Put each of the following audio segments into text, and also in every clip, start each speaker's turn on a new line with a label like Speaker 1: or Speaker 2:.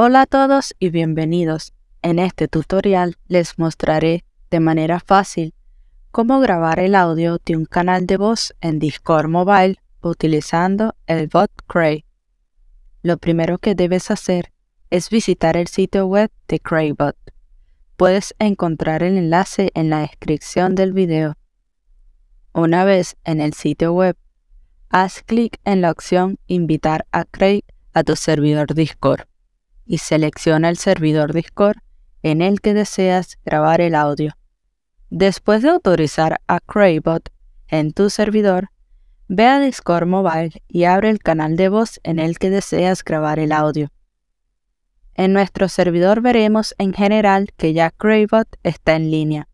Speaker 1: Hola a todos y bienvenidos. En este tutorial les mostraré de manera fácil cómo grabar el audio de un canal de voz en Discord Mobile utilizando el bot Cray. Lo primero que debes hacer es visitar el sitio web de Craybot. Puedes encontrar el enlace en la descripción del video. Una vez en el sitio web, haz clic en la opción Invitar a Cray a tu servidor Discord y selecciona el servidor Discord en el que deseas grabar el audio. Después de autorizar a Craybot en tu servidor, ve a Discord Mobile y abre el canal de voz en el que deseas grabar el audio. En nuestro servidor veremos en general que ya Craybot está en línea.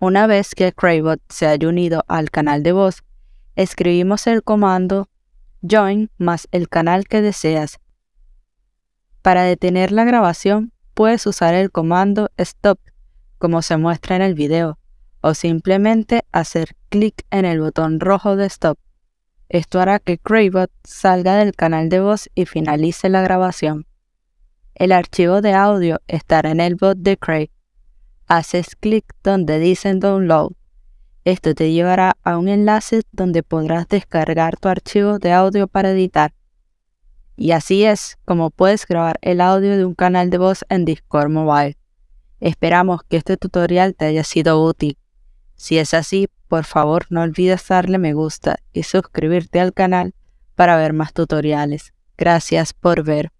Speaker 1: Una vez que Craybot se haya unido al canal de voz, escribimos el comando join más el canal que deseas para detener la grabación, puedes usar el comando Stop, como se muestra en el video, o simplemente hacer clic en el botón rojo de Stop. Esto hará que Craybot salga del canal de voz y finalice la grabación. El archivo de audio estará en el bot de Cray. Haces clic donde dice Download. Esto te llevará a un enlace donde podrás descargar tu archivo de audio para editar. Y así es como puedes grabar el audio de un canal de voz en Discord Mobile. Esperamos que este tutorial te haya sido útil. Si es así, por favor no olvides darle me gusta y suscribirte al canal para ver más tutoriales. Gracias por ver.